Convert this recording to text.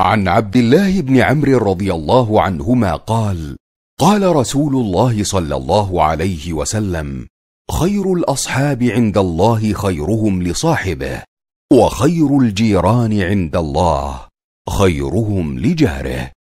عن عبد الله بن عمرو رضي الله عنهما قال قال رسول الله صلى الله عليه وسلم خير الاصحاب عند الله خيرهم لصاحبه وخير الجيران عند الله خيرهم لجاره